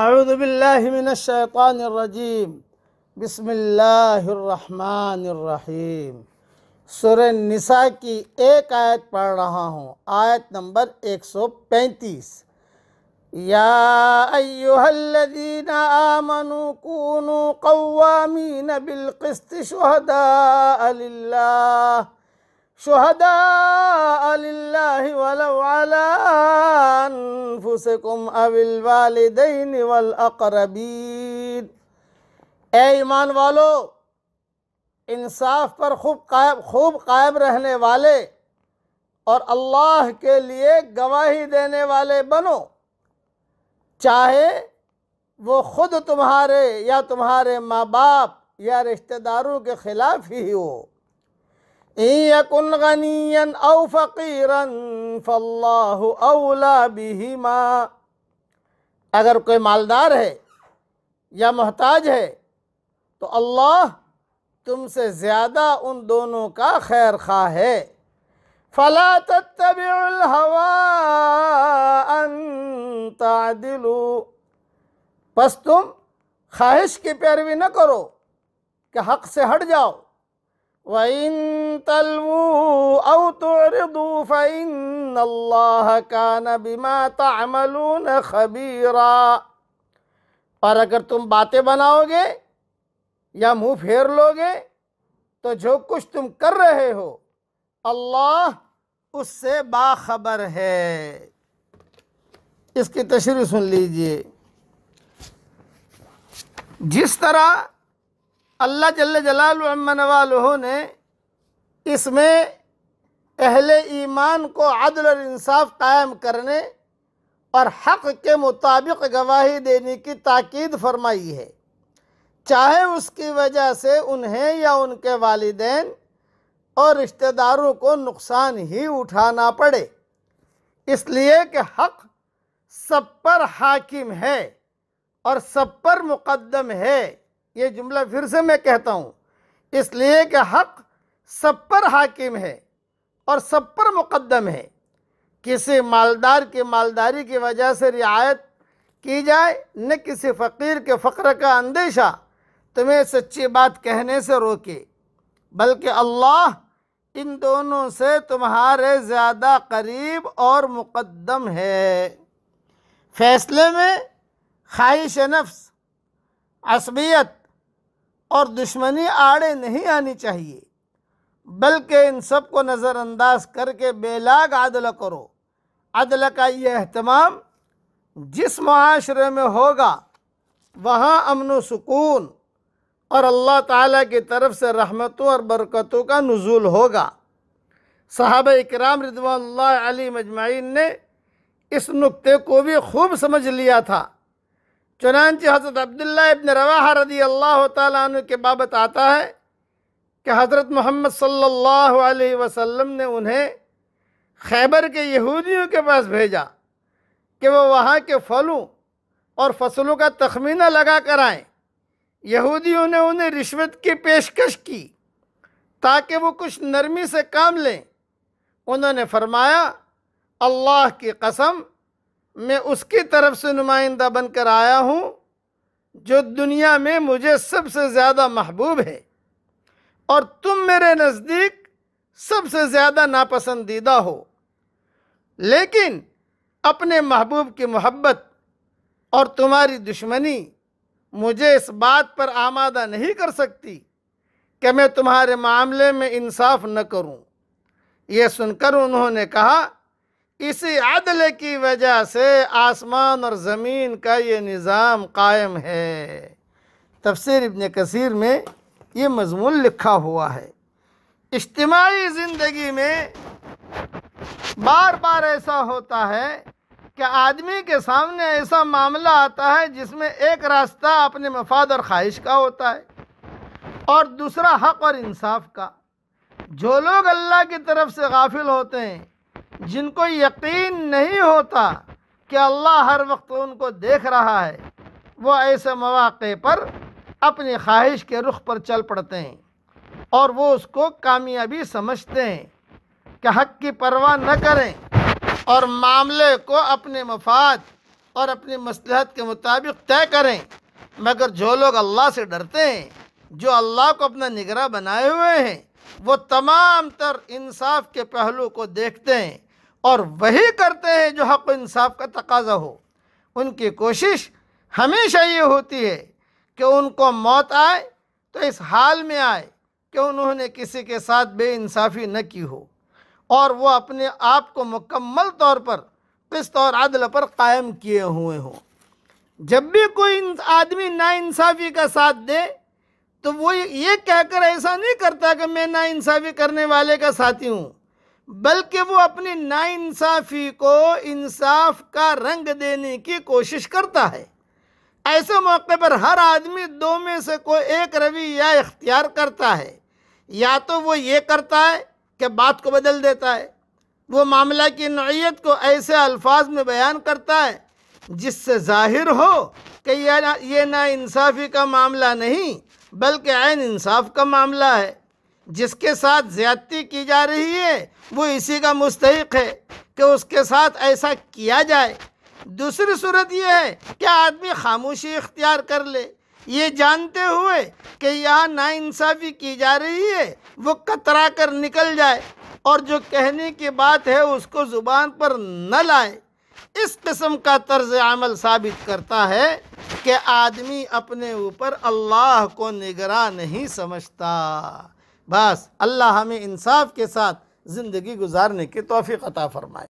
अरुदबिल्लिमिनशैतानरजीम बसमीम सुर निसा की एक आयत पढ़ रहा हूँ आयत नंबर 135 या अय्युहल्लदीन आमनु कूनु कवामीन बिलक़िस्त शुहदा अलिल्लाह शुहदा अलिल्लाह वलौ अला अनफुसकुम अविल वालिदैन वल अकरबीन ए ईमान वालो इंसाफ पर खूब कायम खूब कायम रहने वाले और अल्लाह के लिए गवाही देने वाले बनो चाहे वो ख़ुद तुम्हारे या तुम्हारे माँ बाप या रिश्तेदारों के ख़िलाफ़ ही हो यकुन गनीन औ फ़कीरन फ़ल्लाहु औला बिहिमा अगर कोई मालदार है या मोहताज है तो अल्लाह तुमसे ज़्यादा उन दोनों का खैर खा है फ़ला तबिलहवा तादिलू बस तुम ख्वाहिश की पैरवी न करो कि हक से हट जाओ व इन تلووا أو تعرضوا فإن الله كان بما تعملون خبيرا और अगर तुम बातें बनाओगे या मुंह फेर लोगे तो जो कुछ तुम कर रहे हो अल्लाह उससे बाखबर है इसकी तशरी सुन लीजिए जिस तरह अल्लाह जल्ल जलाल ने इसमें अहले ईमान को अदल और इंसाफ कायम करने और हक के मुताबिक गवाही देने की ताकीद फरमाई है चाहे उसकी वजह से उन्हें या उनके वालदेन और रिश्तेदारों को नुकसान ही उठाना पड़े इसलिए कि हक सब पर हाकिम है और सब पर मुकदम है ये जुमला फिर से मैं कहता हूँ इसलिए कि हक़ सब पर हाकिम है और सब पर मुकदम है किसी मालदार के मालदारी की वजह से रियायत की जाए न किसी फ़कीर के फ़क्र का अंदेशा तुम्हें सच्ची बात कहने से रोके बल्कि अल्लाह इन दोनों से तुम्हारे ज़्यादा करीब और मुकदम है फैसले में ख्वाहिश नफ्स असबियत और दुश्मनी आड़े नहीं आनी चाहिए बल्कि इन सब को नज़रअंदाज करके बेलाग अदल करो अदल का ये अहतमाम जिस माशरे में होगा वहाँ अमन सुकून और अल्लाह ताला की तरफ से रहमतों और बरकतों का नज़ुल होगा साहब इकराम रिदवान अली मजमाइन ने इस नुक्ते को भी खूब समझ लिया था चुनानच हज़रत अब्दुल्ला इबन रवा रदी अल्लाह तु के बाबत आता है कि हज़रत मोहम्मद सल्लल्लाहु अलैहि वसल्लम ने उन्हें खैबर के यहूदियों के पास भेजा कि वो वहाँ के फलों और फसलों का तखमीना लगा कर आएँ यहूदियों ने उन्हें रिश्वत की पेशकश की ताकि वो कुछ नरमी से काम लें उन्होंने फरमाया अल्लाह की कसम मैं उसकी तरफ से नुमाइंदा बनकर आया हूँ जो दुनिया में मुझे सबसे ज़्यादा महबूब है और तुम मेरे नज़दीक सबसे ज़्यादा नापसंदीदा हो लेकिन अपने महबूब की मोहब्बत और तुम्हारी दुश्मनी मुझे इस बात पर आमादा नहीं कर सकती कि मैं तुम्हारे मामले में इंसाफ न करूं। यह सुनकर उन्होंने कहा इसी अदल की वजह से आसमान और ज़मीन का ये निज़ाम कायम है तफसर इबन कसीर में ये मजमून लिखा हुआ है इज्तमाही ज़िंदगी में बार बार ऐसा होता है कि आदमी के सामने ऐसा मामला आता है जिसमें एक रास्ता अपने मफाद और ख्वाहिश का होता है और दूसरा हक और इंसाफ का जो लोग अल्लाह की तरफ से गाफिल होते हैं जिनको यकीन नहीं होता कि अल्लाह हर वक्त उनको देख रहा है वो ऐसे मौाक़े पर अपनी ख्वाहिश के रुख पर चल पड़ते हैं और वो उसको कामयाबी समझते हैं कि हक की परवाह न करें और मामले को अपने मफाद और अपनी मसलहत के मुताबिक तय करें मगर जो लोग अल्लाह से डरते हैं जो अल्लाह को अपना निगरा बनाए हुए हैं वो तमाम तर इंसाफ के पहलू को देखते हैं और वही करते हैं जो हक इंसाफ का तकाजा हो उनकी कोशिश हमेशा ये होती है कि उनको मौत आए तो इस हाल में आए कि उन्होंने किसी के साथ इंसाफ़ी न की हो और वो अपने आप को मुकम्मल तौर पर किस्त और अदल पर कायम किए हुए हों जब भी कोई आदमी नाइंसाफ़ी का साथ दे तो वो ये कहकर ऐसा नहीं करता कि मैं नाइंसाफ़ी करने वाले का साथी हूँ बल्कि वो अपनी नाइंसाफ़ी को इंसाफ का रंग देने की कोशिश करता है ऐसे मौके पर हर आदमी दो में से कोई एक रवैया इख्तियार करता है या तो वो ये करता है कि बात को बदल देता है वो मामला की नौीयत को ऐसे अल्फाज में बयान करता है जिससे जाहिर हो कि यह ये ना इंसाफ़ी का मामला नहीं बल्कि आन इंसाफ का मामला है जिसके साथ ज़्यादती की जा रही है वो इसी का मुस्तक है कि उसके साथ ऐसा किया जाए दूसरी सूरत यह है कि आदमी खामोशी इख्तियार कर ले ये जानते हुए कि यहाँ नाइंसाफ़ी की जा रही है वो कतरा कर निकल जाए और जो कहने की बात है उसको ज़ुबान पर न लाए इस किस्म का तर्ज अमल साबित करता है कि आदमी अपने ऊपर अल्लाह को निगरान नहीं समझता बस अल्लाह हमें इंसाफ के साथ ज़िंदगी गुजारने की तोफ़ी अता फ़रमाए